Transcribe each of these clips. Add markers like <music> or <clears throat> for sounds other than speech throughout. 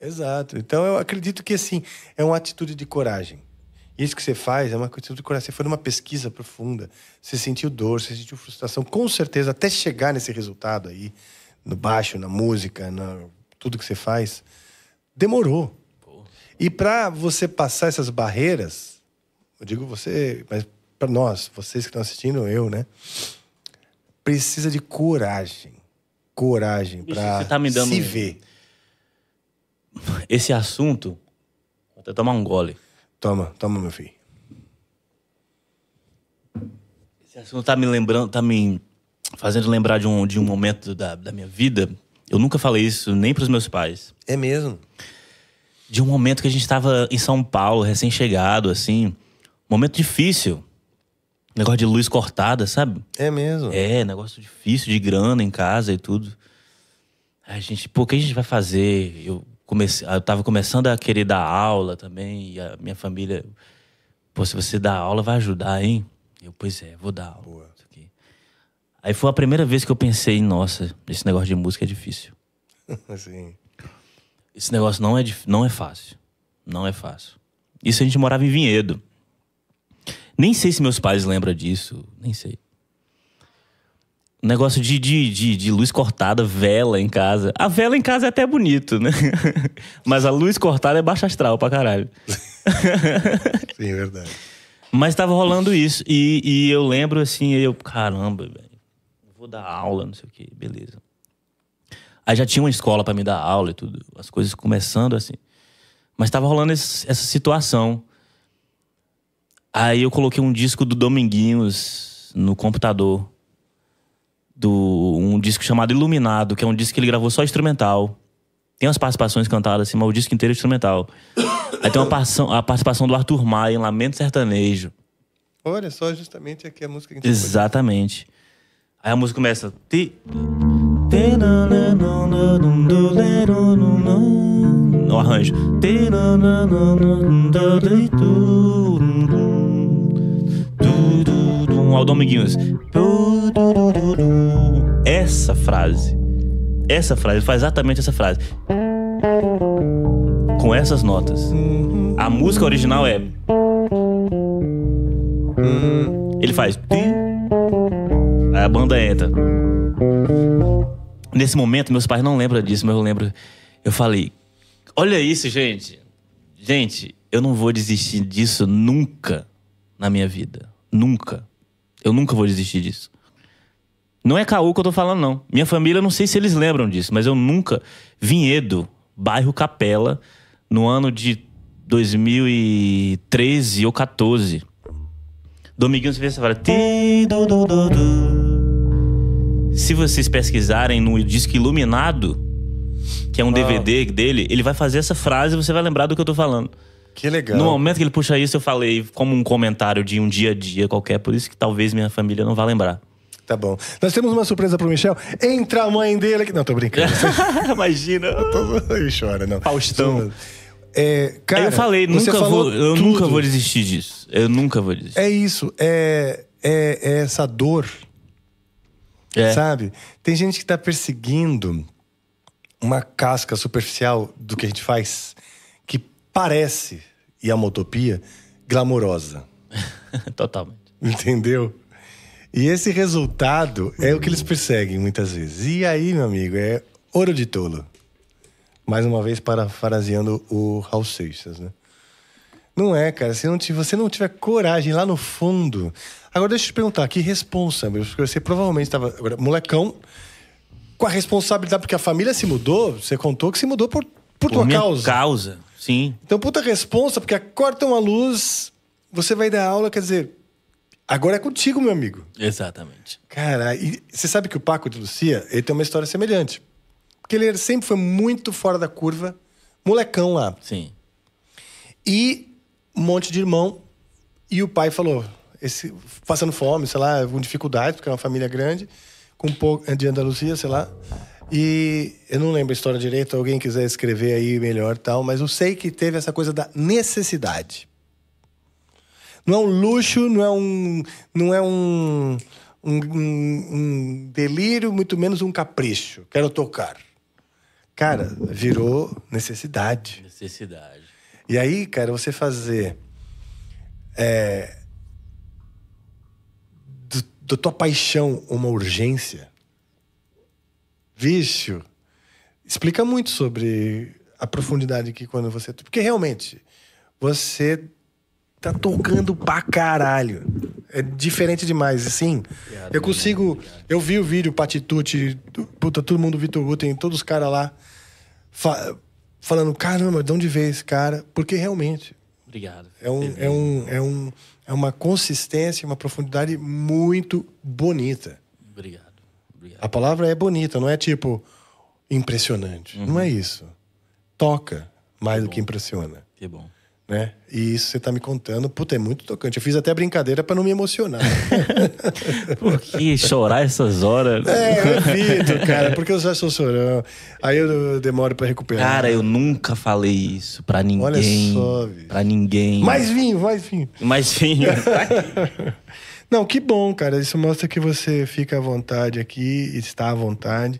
Exato. Então eu acredito que assim é uma atitude de coragem. Isso que você faz é uma atitude de coragem. Você foi numa pesquisa profunda, você sentiu dor, você sentiu frustração, com certeza até chegar nesse resultado aí no baixo, na música, na tudo que você faz, demorou. Pô. E para você passar essas barreiras, eu digo você, mas para nós, vocês que estão assistindo, eu, né? Precisa de coragem. Coragem para tá se ver. Esse assunto. Vou até tomar um gole. Toma, toma, meu filho. Esse assunto tá me lembrando, tá me fazendo lembrar de um, de um momento da, da minha vida. Eu nunca falei isso nem pros meus pais. É mesmo? De um momento que a gente tava em São Paulo, recém-chegado, assim. Momento difícil. Negócio de luz cortada, sabe? É mesmo? É, negócio difícil de grana em casa e tudo. A gente, pô, o que a gente vai fazer? Eu eu estava começando a querer dar aula também, e a minha família, pô, se você dar aula vai ajudar, hein? Eu, pois é, vou dar aula. Boa. Aí foi a primeira vez que eu pensei, nossa, esse negócio de música é difícil. <laughs> Sim. Esse negócio não é, não é fácil. Não é fácil. Isso a gente morava em Vinhedo. Nem sei se meus pais lembram disso, nem sei. Negócio de, de, de, de, luz cortada, vela em casa. A vela em casa é até bonito, né? <laughs> Mas a luz cortada é baixa astral pra caralho. <laughs> Sim, é verdade. Mas tava rolando isso. E, e eu lembro assim, eu, caramba, velho, vou dar aula, não sei o que, beleza. Aí já tinha uma escola para me dar aula e tudo, as coisas começando assim. Mas tava rolando esse, essa situação. Aí eu coloquei um disco do Dominguinhos no computador do um disco chamado Iluminado, que é um disco que ele gravou só instrumental. Tem umas participações cantadas assim, mas o disco inteiro é instrumental. <coughs> Aí tem uma participação, a participação do Arthur Maia em Lamento Sertanejo. Olha só, justamente aqui a música que a gente Exatamente. Aí a música começa. No arranjo. Ao Dominguinhos. Assim frase. Essa frase, faz exatamente essa frase. Com essas notas. A música original é. Ele faz. Aí a banda entra. Nesse momento, meus pais não lembram disso, mas eu lembro. Eu falei: Olha isso, gente. Gente, eu não vou desistir disso nunca na minha vida. Nunca. Eu nunca vou desistir disso. Não é caô que eu tô falando, não. Minha família, não sei se eles lembram disso, mas eu nunca. Vinhedo, bairro Capela, no ano de 2013 ou 14. Dominguinho, você vê essa frase. Se vocês pesquisarem no disco Iluminado, que é um ah. DVD dele, ele vai fazer essa frase e você vai lembrar do que eu tô falando. Que legal. No momento que ele puxa isso, eu falei como um comentário de um dia a dia qualquer, por isso que talvez minha família não vá lembrar. Tá bom. Nós temos uma surpresa pro Michel. Entra a mãe dele aqui. Não, tô brincando. <laughs> Imagina. Eu tô... chora, não. Faustão. É, cara, eu falei, nunca vou, eu tudo. nunca vou desistir disso. Eu nunca vou desistir. É isso. É, é, é essa dor. É. Sabe? Tem gente que tá perseguindo uma casca superficial do que a gente faz que parece, e é uma utopia, glamourosa. <laughs> Totalmente. Entendeu? E esse resultado é o que eles perseguem muitas vezes. E aí, meu amigo, é ouro de tolo. Mais uma vez, parafraseando o Raul Seixas, né? Não é, cara. Se não, você não tiver coragem lá no fundo. Agora, deixa eu te perguntar, que responsa, Porque você provavelmente estava. molecão, com a responsabilidade, porque a família se mudou, você contou que se mudou por, por, por tua causa. causa, sim. Então, puta responsa, porque cortam a luz, você vai dar aula, quer dizer, Agora é contigo, meu amigo. Exatamente. Cara, e você sabe que o Paco de Lucia, ele tem uma história semelhante. Porque ele sempre foi muito fora da curva, molecão lá. Sim. E um monte de irmão. E o pai falou, esse, passando fome, sei lá, com dificuldade, porque é uma família grande, com um pouco é, de Andaluzia, sei lá. E eu não lembro a história direito, alguém quiser escrever aí melhor tal, mas eu sei que teve essa coisa da necessidade. Não é um luxo, não é um, não é um, um, um, delírio, muito menos um capricho. Quero tocar. Cara, virou necessidade. Necessidade. E aí, cara, você fazer. É, do tua paixão uma urgência. Vício. Explica muito sobre a profundidade que quando você. Porque realmente, você tá tocando pra caralho. É diferente demais, sim é, Eu consigo. É, é. Eu vi o vídeo, Patitude, puta, todo mundo, Vitor Gutten, todos os caras lá. Fa falando, caramba, de onde veio esse cara? Porque realmente. Obrigado. É, um, é, um, é, um, é uma consistência, uma profundidade muito bonita. Obrigado. Obrigado. A palavra é bonita, não é tipo impressionante. Uhum. Não é isso. Toca mais que do que impressiona. Que bom né? E isso você está me contando, puta, é muito tocante. Eu fiz até brincadeira para não me emocionar. <laughs> Por que chorar essas horas? É, eu evito, cara, porque eu já sou chorão. Aí eu demoro para recuperar. Cara, eu nunca falei isso para ninguém. Olha só, bicho. Pra ninguém. Mais vinho, mais vinho. Mais vinho. <laughs> não, que bom, cara. Isso mostra que você fica à vontade aqui, está à vontade,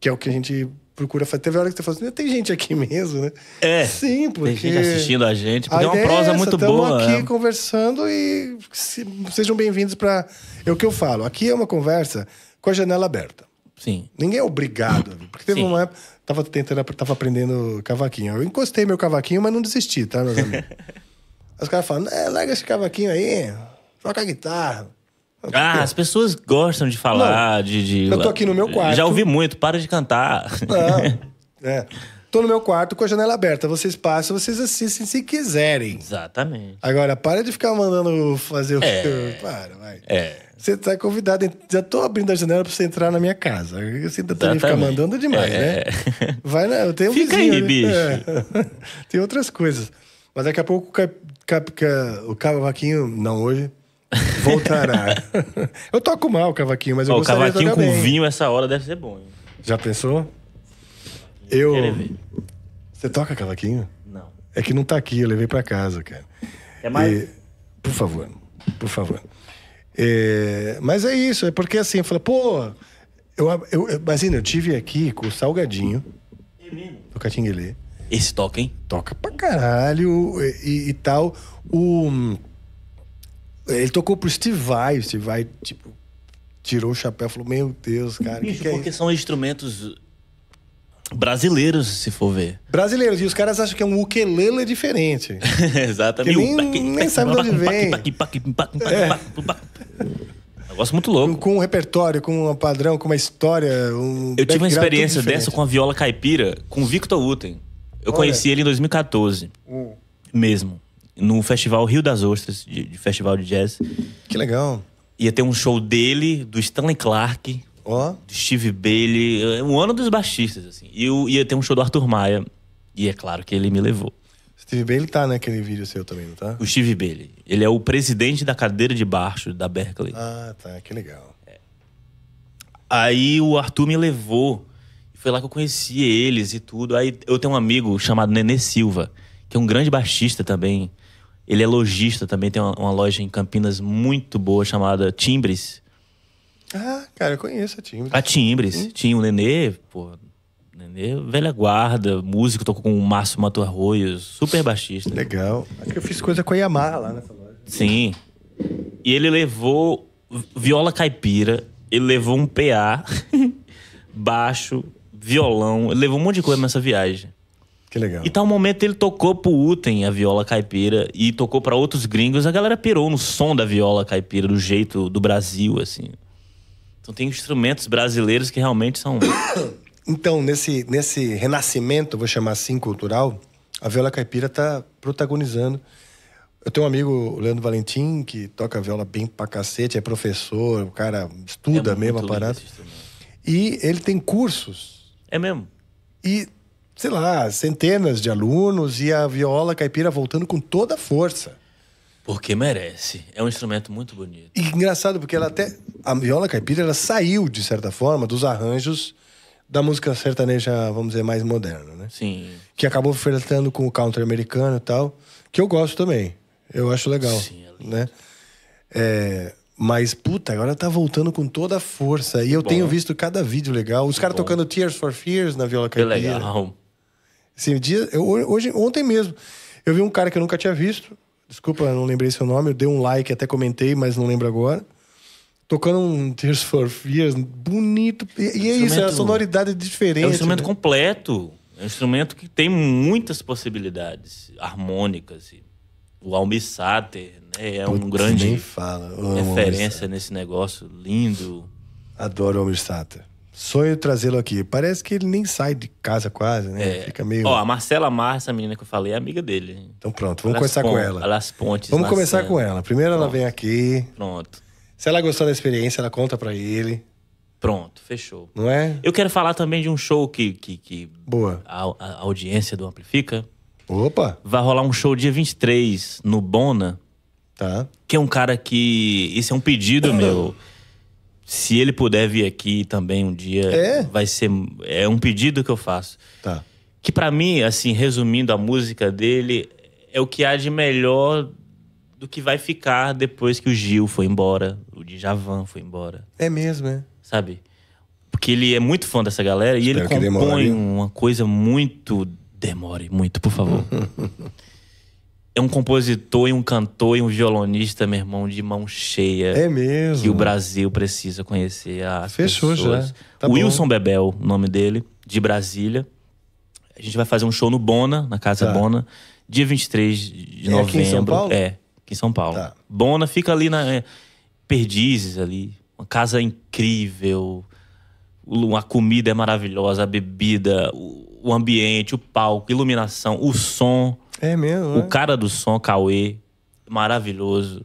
que é o que a gente procura fazer. Teve hora que você falou assim, tem gente aqui mesmo, né? É. Sim, porque. Tem gente assistindo a gente, porque a é uma prosa é essa, muito boa. aqui né? conversando e se, sejam bem-vindos para. É o que eu falo, aqui é uma conversa com a janela aberta. Sim. Ninguém é obrigado. Porque teve Sim. uma época. Tava tentando, tava aprendendo cavaquinho. Eu encostei meu cavaquinho, mas não desisti, tá, meus amigos? <laughs> Os caras falam, é, larga esse cavaquinho aí, toca a guitarra. Ah, as pessoas gostam de falar, não, de, de, Eu tô aqui no meu quarto. Já ouvi muito, para de cantar. Não, é, <laughs> é. Tô no meu quarto com a janela aberta. Vocês passam, vocês assistem se quiserem. Exatamente. Agora, para de ficar mandando fazer o. É. Para, vai. É. Você tá convidado. Já tô abrindo a janela pra você entrar na minha casa. Você ainda também ficar mandando demais, é. né? Vai, na... eu tenho um Fica vizinho, aí, né? bicho. É. <laughs> Tem outras coisas. Mas daqui a pouco o, cap, cap, cap, o cavaquinho, não hoje, Voltará. <laughs> eu toco mal o cavaquinho, mas eu Ó, gostaria O cavaquinho com bem. vinho essa hora deve ser bom. Hein? Já pensou? Eu. Você toca cavaquinho? Não. É que não tá aqui, eu levei para casa, cara. É mais. E... Por favor, por favor. É... Mas é isso, é porque assim, eu falo, pô. Eu, eu, eu, ainda assim, eu tive aqui com o Salgadinho. É mesmo? Do Catinguelê. Esse toca, hein? Toca pra caralho e, e tal. O. Ele tocou pro Steve Vai, o Steve Vai, tipo, tirou o chapéu e falou: Meu Deus, cara. Bicho, que que é porque isso? são instrumentos brasileiros, se for ver. Brasileiros, e os caras acham que é um ukelele diferente. <laughs> Exatamente. nem, nem sabe de onde vem. É. Negócio muito louco. Com um repertório, com um padrão, com uma história. Um Eu tive uma experiência dessa com a viola caipira, com o Victor Uten. Eu Olha. conheci ele em 2014. Hum. Uh. Mesmo no Festival Rio das Ostras, de, de festival de jazz. Que legal. Ia ter um show dele, do Stanley Clarke, oh. do Steve Bailey, um ano dos baixistas, assim. E eu, ia ter um show do Arthur Maia, e é claro que ele me levou. Steve Bailey tá naquele vídeo seu também, não tá? O Steve Bailey. Ele é o presidente da cadeira de baixo da Berkeley. Ah, tá. Que legal. É. Aí o Arthur me levou. Foi lá que eu conheci eles e tudo. Aí eu tenho um amigo chamado Nenê Silva, que é um grande baixista também. Ele é lojista também, tem uma, uma, loja em Campinas muito boa chamada Timbres. Ah, cara, eu conheço a Timbres. A Timbres. Hum. Tinha o Nenê, pô. Nenê, velha guarda, músico, tocou com o Márcio Mato Arroios, super baixista. Legal. Acho é que eu fiz coisa com a Yamaha lá nessa loja. Sim. E ele levou viola caipira, ele levou um PA, <laughs> baixo, violão, ele levou um monte de coisa nessa viagem. Que legal. E tal tá momento ele tocou pro Uten a viola caipira e tocou para outros gringos. A galera pirou no som da viola caipira, do jeito do Brasil, assim. Então tem instrumentos brasileiros que realmente são. <coughs> Então, nesse, nesse renascimento, vou chamar assim, cultural, a viola caipira está protagonizando. Eu tenho um amigo, Leandro Valentim, que toca viola bem pra cacete, é professor, o cara estuda é mesmo a parada. E ele tem cursos. É mesmo? E sei lá, centenas de alunos e a viola caipira voltando com toda a força. Porque merece. É um instrumento muito bonito. E engraçado, porque ela até. A viola caipira ela saiu, de certa forma, dos arranjos da música sertaneja, vamos dizer, mais moderna, né? Sim. Que acabou flertando com o country americano e tal, que eu gosto também. Eu acho legal. Sim, é lindo. né? É, mas, puta, agora tá voltando com toda a força. E eu bom. tenho visto cada vídeo legal. Os caras tocando Tears for Fears na viola caipira. Que legal. Assim, dia, eu, hoje, ontem mesmo, eu vi um cara que eu nunca tinha visto. Desculpa, não lembrei seu nome. Eu dei um like, até comentei, mas não lembro agora. Tocando um <laughs> Tears for Fears bonito. E, e é isso, é a sonoridade diferente. É um instrumento né? completo. É um instrumento que tem muitas possibilidades harmônicas. O Almir Sater né, é Putz, um grande fala. referência nesse negócio lindo. Adoro o Almir Sater. Sonho trazê-lo aqui. Parece que ele nem sai de casa quase, né? É. Fica meio. Ó, a Marcela Massa, a menina que eu falei, é amiga dele. Então pronto, vamos Alas com ela. Alas Pontes. Vamos começar com ela. Primeiro pronto. ela vem aqui. Pronto. Se ela gostou da experiência, ela conta para ele. Pronto, fechou. Não é? Eu quero falar também de um show que. que, que Boa. A, a audiência do Amplifica. Opa! Vai rolar um show dia 23 no Bona. Tá. Que é um cara que. Isso é um pedido meu. <clears throat> se ele puder vir aqui também um dia, é? vai ser é um pedido que eu faço. Tá. Que para mim, assim, resumindo a música dele, é o que há de melhor do que vai ficar depois que o Gil foi embora, o Djavan foi embora. É mesmo, é. Sabe? Porque ele é muito fã dessa galera e ele compõe demore, uma coisa muito demore muito, por favor. <laughs> é um compositor e um cantor e um violonista, meu irmão, de mão cheia. É mesmo. Que o Brasil precisa conhecer. As Fechou pessoas. já. Tá Wilson bom. Bebel, o nome dele, de Brasília. A gente vai fazer um show no Bona, na Casa tá. Bona, dia 23 de é novembro. Aqui em São Paulo? É, aqui em São Paulo. Tá. Bona fica ali na. É, Perdizes ali. Uma casa incrível. Uma comida é maravilhosa, a bebida. O, o ambiente, o palco, iluminação, o som. É mesmo. O é? cara do som, Cauê, maravilhoso.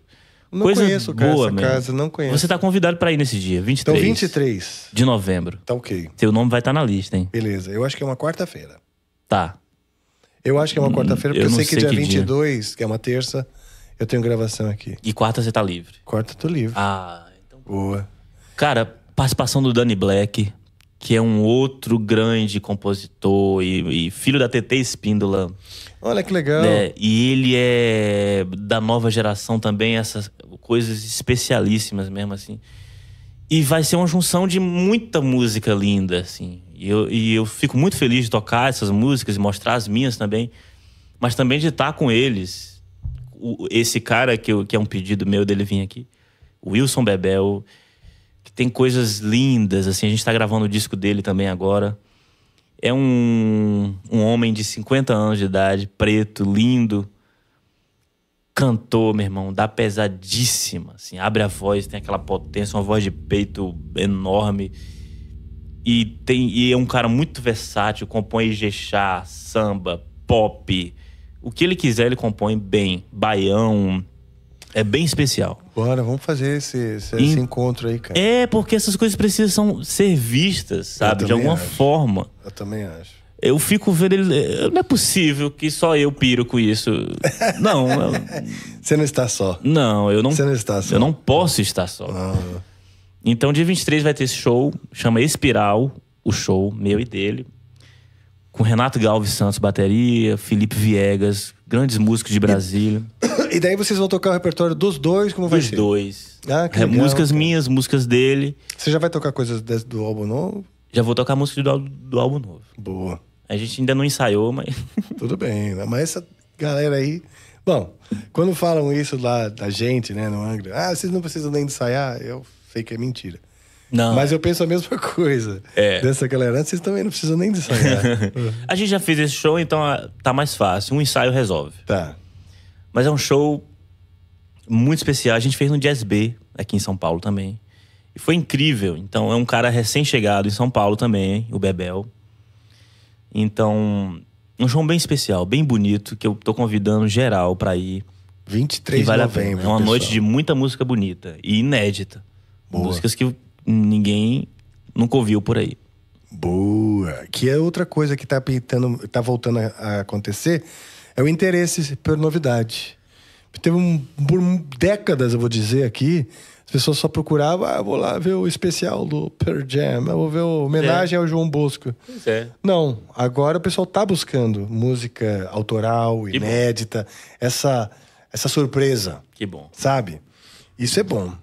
Não Coisa conheço cara, boa, mesmo. casa, não conheço. Você tá convidado para ir nesse dia, 23. Então, 23. De novembro. Tá ok. Seu nome vai estar tá na lista, hein? Beleza. Eu acho que é uma quarta-feira. Tá. Eu acho que é uma hum, quarta-feira, porque eu, eu sei, sei que é dia que 22, dia. que é uma terça, eu tenho gravação aqui. E quarta você tá livre? Quarta eu tô livre. Ah, então. Boa. Cara, participação do Danny Black que é um outro grande compositor e, e filho da TT Espíndola. Olha que legal. Né? E ele é da nova geração também, essas coisas especialíssimas mesmo, assim. E vai ser uma junção de muita música linda, assim. E eu, e eu fico muito feliz de tocar essas músicas e mostrar as minhas também, mas também de estar com eles. O, esse cara que, eu, que é um pedido meu dele vir aqui, Wilson Bebel tem coisas lindas, assim. A gente tá gravando o disco dele também agora. É um, um homem de 50 anos de idade, preto, lindo. Cantou, meu irmão, dá pesadíssima, assim. Abre a voz, tem aquela potência, uma voz de peito enorme. E, tem, e é um cara muito versátil, compõe jexá, samba, pop. O que ele quiser, ele compõe bem. Baião, é bem especial. Bora, vamos fazer esse, esse, esse encontro aí, cara. É, porque essas coisas precisam ser vistas, sabe? De alguma acho. forma. Eu também acho. Eu fico vendo ele. Eh, não é possível que só eu piro com isso. <laughs> Não. Eu... Você não está só. Não, eu não. Você não está só. Eu não posso estar só. Não. Ah. Então, dia 23 vai ter esse show, chama Espiral, o show meu e dele com Renato Galves Santos, bateria, Felipe Viegas, grandes músicos de Brasília. <coughs> E daí vocês vão tocar o repertório dos dois? Como vai dos ser? Dos dois. Ah, que é, músicas minhas, músicas dele. Você já vai tocar coisas do álbum novo? Já vou tocar música do, do álbum novo. Boa. A gente ainda não ensaiou, mas. <laughs> Tudo bem, né? mas essa galera aí. Bom, quando falam isso lá da gente, né, no Angra, ah, vocês não precisam nem ensaiar, eu sei que é mentira. Não. Mas é. eu penso a mesma <laughs> coisa. É. Dessa galera, vocês também não precisam nem ensaiar. <laughs> a gente já fez esse show, então ah, tá mais fácil. Um ensaio resolve. Tá. Mas é um show muito especial. A gente fez no Jazz B, aqui em São Paulo também. E foi incrível. Então, é um cara recém-chegado em São Paulo também, o Bebel. Então, um show bem especial, bem bonito, que eu tô convidando geral para ir. 23 e vale de novembro. É uma pessoal. noite de muita música bonita e inédita. Boa. Músicas que ninguém nunca ouviu por aí. Boa! Que é outra coisa que tá pintando, tá voltando a acontecer é o interesse por novidade. Teve um, por décadas, eu vou dizer aqui, as pessoas só procuravam, ah, vou lá ver o especial do Pearl Jam, eu vou ver a homenagem é. ao João Bosco. Pois é. Não, agora o pessoal está buscando música autoral, inédita, essa, essa surpresa. Que bom. Sabe? Isso é bom.